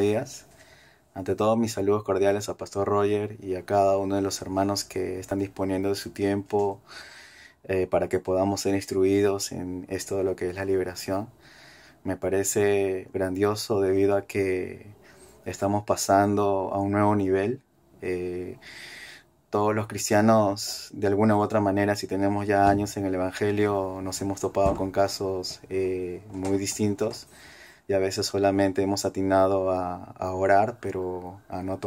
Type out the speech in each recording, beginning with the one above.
días. Ante todo, mis saludos cordiales a Pastor Roger y a cada uno de los hermanos que están disponiendo de su tiempo eh, para que podamos ser instruidos en esto de lo que es la liberación. Me parece grandioso debido a que estamos pasando a un nuevo nivel. Eh, todos los cristianos, de alguna u otra manera, si tenemos ya años en el Evangelio, nos hemos topado con casos eh, muy distintos y a veces solamente hemos atinado a, orar, pero no,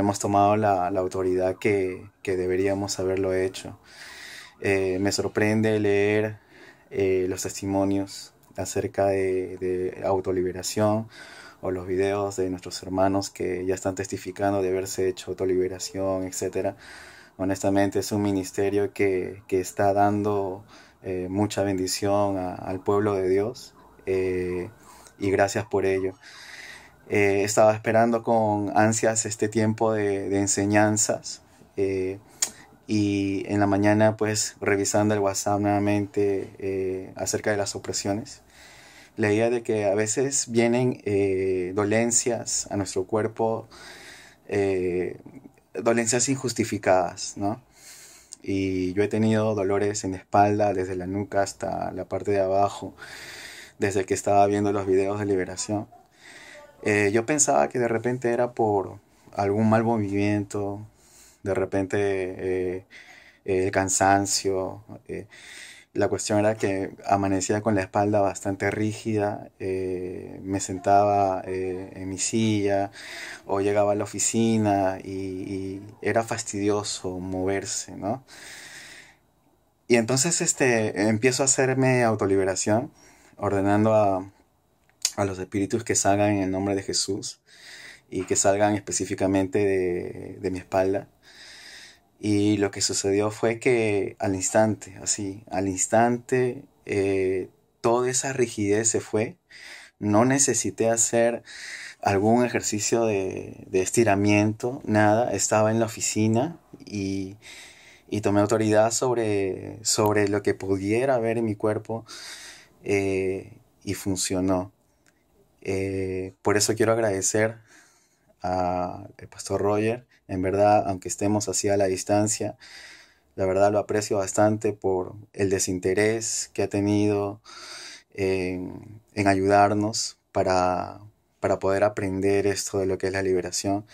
hemos tomado la, autoridad que, deberíamos haberlo hecho. Eh, me sorprende leer eh, los testimonios acerca de, autoliberación o los videos de nuestros hermanos que ya están testificando de haberse hecho autoliberación, etc. Honestamente es un ministerio que, está dando eh, mucha bendición al pueblo de Dios eh, y gracias por ello. Eh, estaba esperando con ansias este tiempo de, enseñanzas eh, y en la mañana pues revisando el WhatsApp nuevamente acerca de las opresiones. la idea de que a veces vienen dolencias a nuestro cuerpo, dolencias injustificadas, ¿no? Y yo he tenido dolores en la espalda, desde la nuca hasta la parte de abajo desde que estaba viendo los videos de liberación. Eh, yo pensaba que de repente era por algún mal movimiento, de repente eh, el cansancio. Eh, la cuestión era que amanecía con la espalda bastante rígida, me sentaba en mi silla o llegaba a la oficina y, era fastidioso moverse, ¿no? Y entonces este, empiezo a hacerme autoliberación ordenando a, los espíritus que salgan en el nombre de Jesús y que salgan específicamente de, mi espalda. Y lo que sucedió fue que al instante, así, al instante, eh, toda esa rigidez se fue. No necesité hacer algún ejercicio de, de estiramiento, nada. Estaba en la oficina y, y tomé autoridad sobre, sobre lo que pudiera haber en mi cuerpo eh, y funcionó. Eh, por eso quiero agradecer al pastor Roger, en verdad, aunque estemos así a la distancia, la verdad lo aprecio bastante por el desinterés que ha tenido en, ayudarnos para, para poder aprender esto de lo que es la liberación.